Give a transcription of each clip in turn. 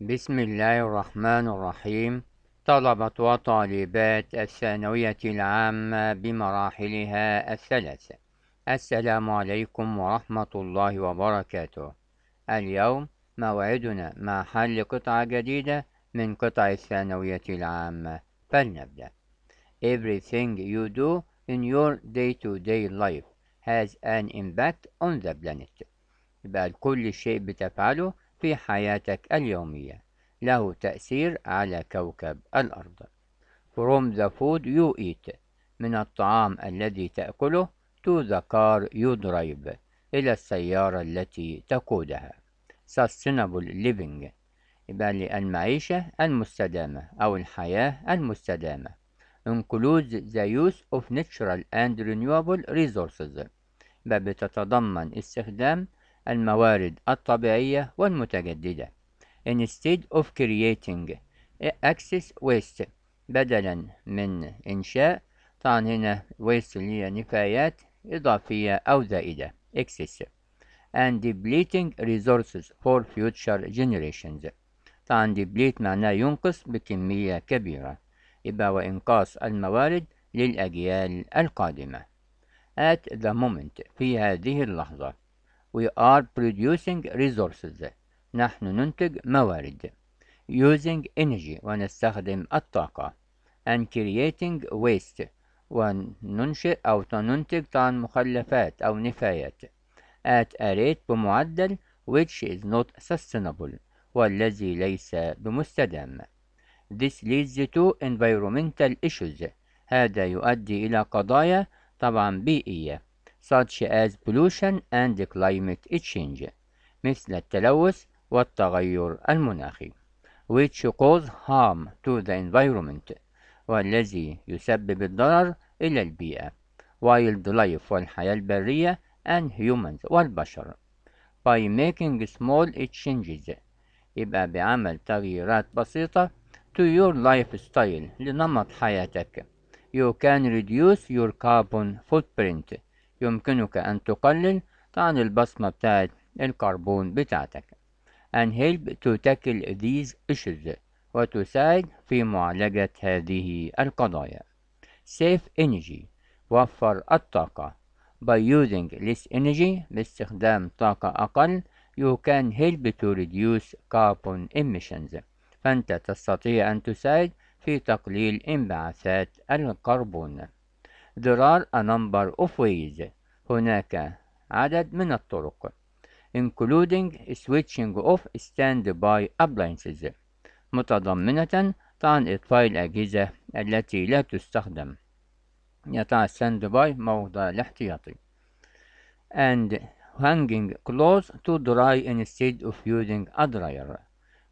بسم الله الرحمن الرحيم طلبة وطالبات الثانوية العامة بمراحلها الثلاثة السلام عليكم ورحمة الله وبركاته اليوم موعدنا مع حل قطعة جديدة من قطع الثانوية العامة فلنبدأ Everything you do in your day-to-day -day life has an impact on the planet يبقى كل شيء بتفعله في حياتك اليومية له تأثير على كوكب الأرض From the food you eat من الطعام الذي تأكله to the car you drive إلى السيارة التي تقودها Sustainable living يبقى للمعيشة المستدامة أو الحياة المستدامة includes the use of natural and renewable resources بتتضمن استخدام الموارد الطبيعية والمتجددة instead of creating excess waste بدلا من إنشاء طبعا هنا waste اللي هي نفايات إضافية أو زائدة excess and depleting resources for future generations طبعا deplete معناه ينقص بكمية كبيرة يبقى وإنقاص الموارد للأجيال القادمة at the moment في هذه اللحظة We are producing resources نحن ننتج موارد using energy ونستخدم الطاقة and creating waste وننشئ أو ننتج طعن مخلفات أو نفايات at a rate بمعدل which is not sustainable والذي ليس بمستدام This leads to environmental issues هذا يؤدي إلى قضايا طبعا بيئية such as pollution and climate change مثل التلوث والتغير المناخي which cause harm to the environment والذي يسبب الضرر إلى البيئة wildlife والحياة البرية and humans والبشر by making small changes يبقى بعمل تغييرات بسيطة to your lifestyle لنمط حياتك you can reduce your carbon footprint يمكنك أن تقلل عن البصمة بتاعت الكربون بتاعتك and help to tackle these issues وتساعد في معالجة هذه القضايا save energy وفر الطاقة by using less energy باستخدام طاقة أقل you can help to reduce carbon emissions فأنت تستطيع أن تساعد في تقليل انبعاثات الكربون There are a number of ways. هناك عدد من الطرق including switching off standby appliances متضمنة طعن إطفاء الأجهزة التي لا تستخدم يطع standby موضع الاحتياطي and hanging clothes to dry instead of using a dryer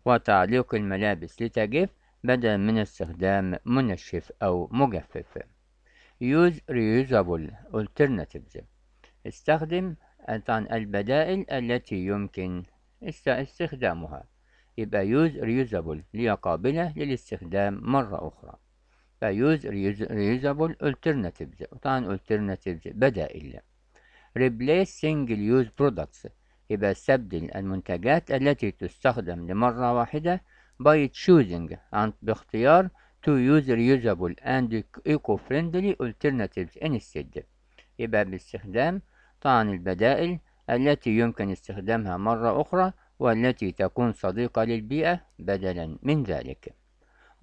وتعليق الملابس لتجف بدلا من استخدام منشف أو مجفف Use reusable alternatives استخدم عن البدائل التي يمكن استخدامها يبقى use reusable هي قابلة للاستخدام مرة أخرى Use reusable alternatives طبعا alternatives بدائل replace single use products يبقى استبدل المنتجات التي تستخدم لمرة واحدة by choosing عن باختيار to use reusable and eco-friendly alternatives instead يبقى باستخدام طعن البدائل التي يمكن استخدامها مرة أخرى والتي تكون صديقة للبيئة بدلا من ذلك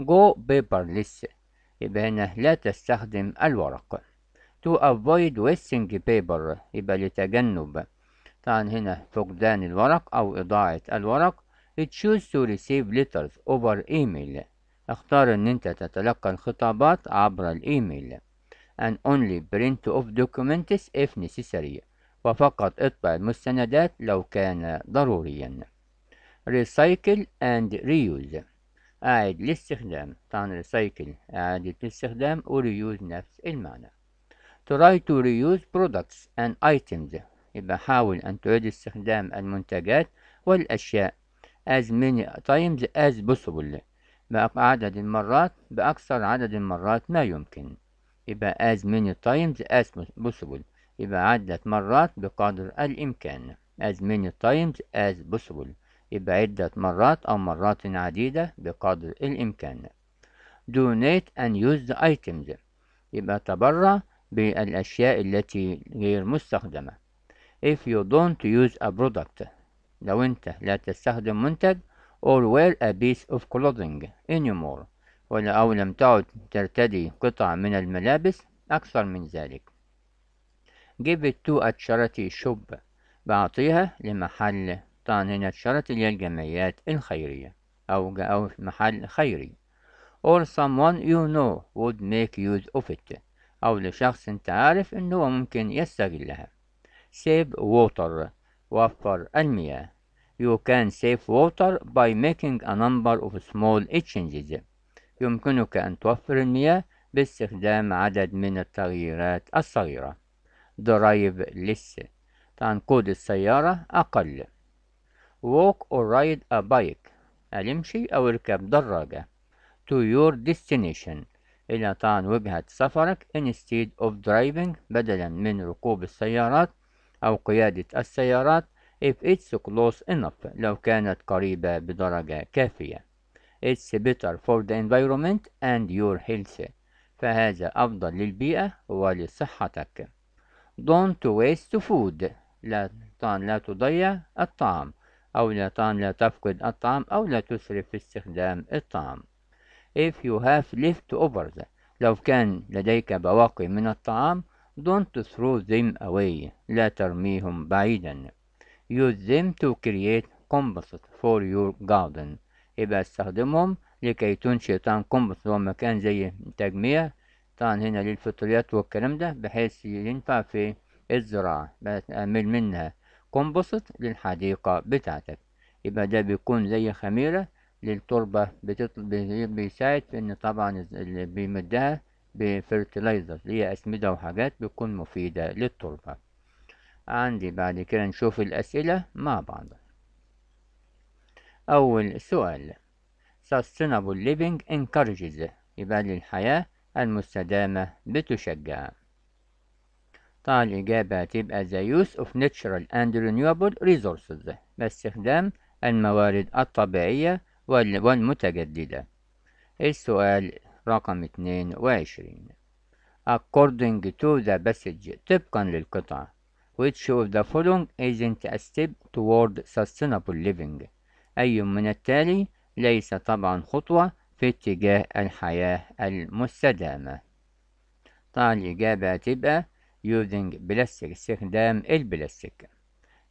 go paperless يبقى هنا لا تستخدم الورق to avoid wasting paper يبقى لتجنب طبعا هنا فقدان الورق أو إضاعة الورق choose to receive letters over email اختار ان انت تتلقى الخطابات عبر الايميل and only print of documents if necessary وفقط اطبع المستندات لو كان ضروريا recycle and reuse أعد الاستخدام طبعا recycle إعادة الاستخدام و reuse نفس المعنى try to reuse products and items يبقى حاول أن تعيد استخدام المنتجات والأشياء as many times as possible بعدد المرات بأكثر عدد المرات ما يمكن يبقى as many times as possible يبقى عدة مرات بقدر الإمكان as many times as possible يبقى عدة مرات أو مرات عديدة بقدر الإمكان donate and use the items يبقى تبرع بالأشياء التي غير مستخدمة if you don't use a product لو أنت لا تستخدم منتج or wear a piece of clothing anymore أو لم تعد ترتدي قطع من الملابس أكثر من ذلك give it to a charity shop بعطيها لمحل اللي هي للجمعيات الخيرية أو أو محل خيري or someone you know would make use of it أو لشخص أنت عارف إن هو ممكن يستغلها save water وفر المياه You can save water by making a number of small changes. يمكنك أن توفر المياه باستخدام عدد من التغييرات الصغيرة. Drive less تنقود السيارة أقل. Walk or ride a bike المشي أو اركب دراجة. To your destination إلى طعن وجهة سفرك instead of driving بدلا من ركوب السيارات أو قيادة السيارات if it's close enough لو كانت قريبة بدرجة كافية it's better for the environment and your health فهذا أفضل للبيئة ولصحتك don't waste food لا لا تضيع الطعام أو لا لا تفقد الطعام أو لا تسرف في استخدام الطعام if you have leftovers لو كان لديك بواقي من الطعام don't throw them away لا ترميهم بعيدا Use them to create compost for your garden يبقى استخدمهم لكي تنشئ طعم كومبوست هو مكان زي تجميع طعم هنا للفطريات والكلام ده بحيث ينفع في الزراعة بتعمل منها كومبوست للحديقة بتاعتك يبقى ده بيكون زي خميرة للتربة بتطل... بيساعد في إن طبعا اللي بيمدها بفرتلايزر اللي هي أسمدة وحاجات بتكون مفيدة للتربة. عندي بعد كده نشوف الأسئلة مع بعض أول سؤال Sustainable Living Encourages يبقى للحياة المستدامة بتشجع طبعا الإجابة هتبقى The Use of Natural and Renewable Resources باستخدام الموارد الطبيعية والمتجددة السؤال رقم 22 According to the passage طبقا للقطعة which of the following isn't a step toward sustainable living أي من التالي ليس طبعا خطوة في اتجاه الحياة المستدامة طبعا الإجابة هتبقى using plastic استخدام البلاستيك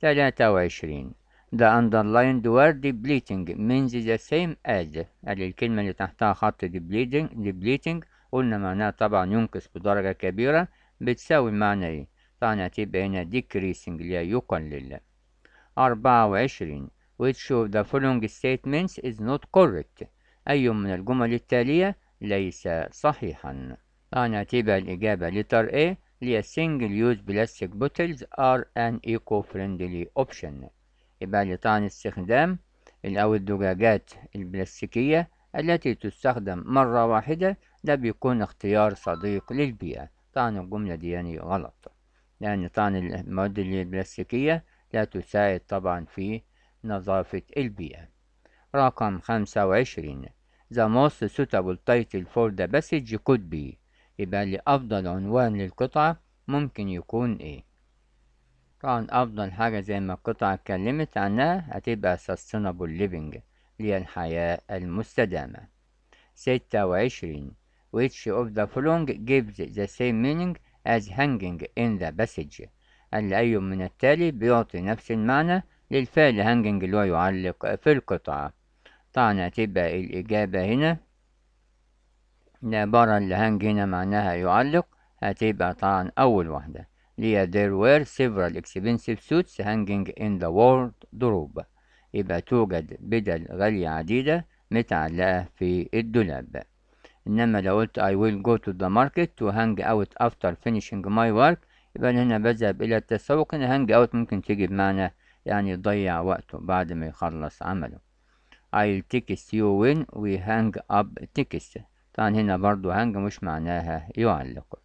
23 The underlined word depleting means the same as يعني الكلمة اللي تحتها خط depleting depleting قلنا معناها طبعا ينقص بدرجة كبيرة بتساوي معنى ايه فنأتي بين decreasing لا يقلل أربعة وعشرين which of the following statements is not correct أي من الجمل التالية ليس صحيحا فنأتي الإجابة letter A لأ single use plastic bottles are an eco-friendly option يبقى لطعن استخدام أو الدجاجات البلاستيكية التي تستخدم مرة واحدة ده بيكون اختيار صديق للبيئة طعن الجملة دي يعني غلط لأن يعني طعن المواد البلاستيكية لا تساعد طبعا في نظافة البيئة رقم خمسة وعشرين The most suitable title for the passage could be يبقى اللي أفضل عنوان للقطعة ممكن يكون إيه طبعا أفضل حاجة زي ما القطعة اتكلمت عنها هتبقى sustainable living اللي هي الحياة المستدامة ستة وعشرين which of the following gives the same meaning as hanging in the passage أي من التالي بيعطي نفس المعنى للفعل hanging اللي هو يعلق في القطعة طبعا هتبقى الإجابة هنا العبارة اللي hang هنا معناها يعلق هتبقى طبعا أول واحدة اللي there were several expensive suits hanging in the wardrobe يبقى توجد بدل غالية عديدة متعلقة في الدولاب إنما لو قلت I will go to the market to hang out after finishing my work يبقى هنا بذهب إلى التسوق إن hang out ممكن تيجي بمعنى يعني يضيع وقته بعد ما يخلص عمله I'll text you when we hang up text طبعا هنا برضو hang مش معناها يعلق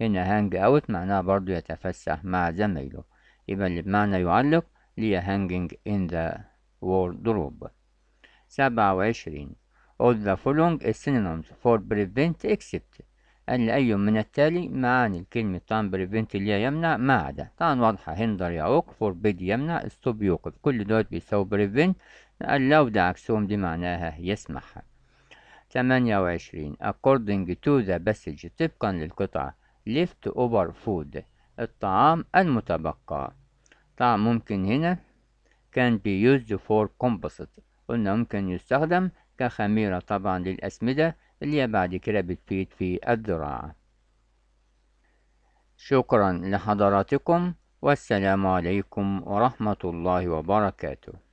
هنا hang out معناها برضو يتفسح مع زميله يبقى اللي بمعنى يعلق ليه hanging in the wardrobe سبعة وعشرين all the following synonyms for prevent except أن أي من التالي معاني الكلمة طبعا بريفنت اللي هي يمنع ما عدا طبعا واضحة هندر يعوق فور بيد يمنع ستوب يوقف كل دوت بيساوي بريفنت لو ده عكسهم دي معناها يسمح تمانية وعشرين according to the passage طبقا للقطعة left over food الطعام المتبقى طعام ممكن هنا can be used for composite قلنا ممكن يستخدم كخميرة طبعا للأسمدة اللي هي بعد كده بتفيد في الذراع شكرا لحضراتكم والسلام عليكم ورحمة الله وبركاته